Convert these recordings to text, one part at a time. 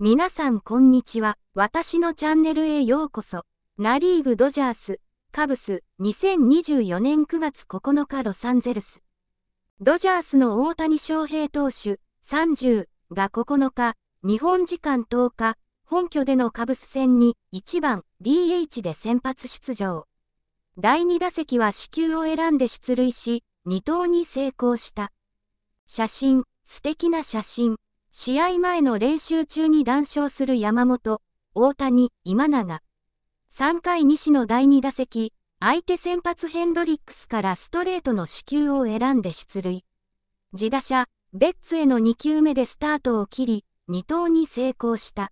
皆さんこんにちは。私のチャンネルへようこそ。ナリーグドジャース、カブス、2024年9月9日ロサンゼルス。ドジャースの大谷翔平投手、30が9日、日本時間10日、本拠でのカブス戦に1番 DH で先発出場。第2打席は死球を選んで出塁し、2投に成功した。写真、素敵な写真。試合前の練習中に談笑する山本、大谷、今永。3回西の第2打席、相手先発ヘンドリックスからストレートの支給を選んで出塁。自打者、ベッツへの2球目でスタートを切り、2投に成功した。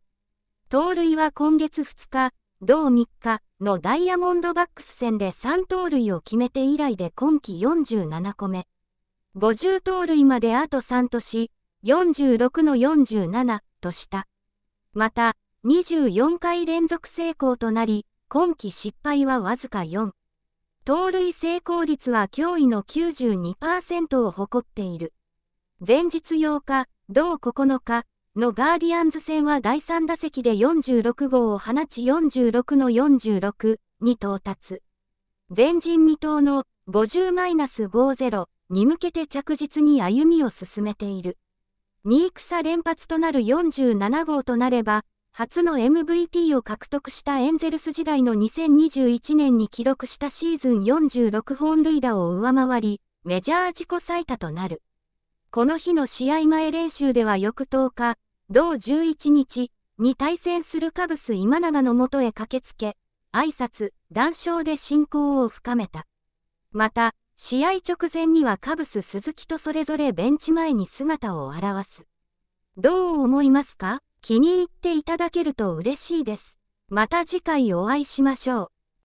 盗塁は今月2日、同3日のダイヤモンドバックス戦で3盗塁を決めて以来で今季47個目。50盗塁まであと3とし、46の47とした。また、24回連続成功となり、今季失敗はわずか4。盗塁成功率は驚異の92%を誇っている。前日8日、同9日のガーディアンズ戦は第3打席で46号を放ち46の46に到達。前人未到の50-50に向けて着実に歩みを進めている。2戦連発となる47号となれば、初の MVP を獲得したエンゼルス時代の2021年に記録したシーズン46本塁打を上回り、メジャー自己最多となる。この日の試合前練習では翌10日、同11日に対戦するカブス今永のもとへ駆けつけ、挨拶、談笑で親交を深めた。また、試合直前にはカブス鈴木とそれぞれベンチ前に姿を現す。どう思いますか気に入っていただけると嬉しいです。また次回お会いしましょう。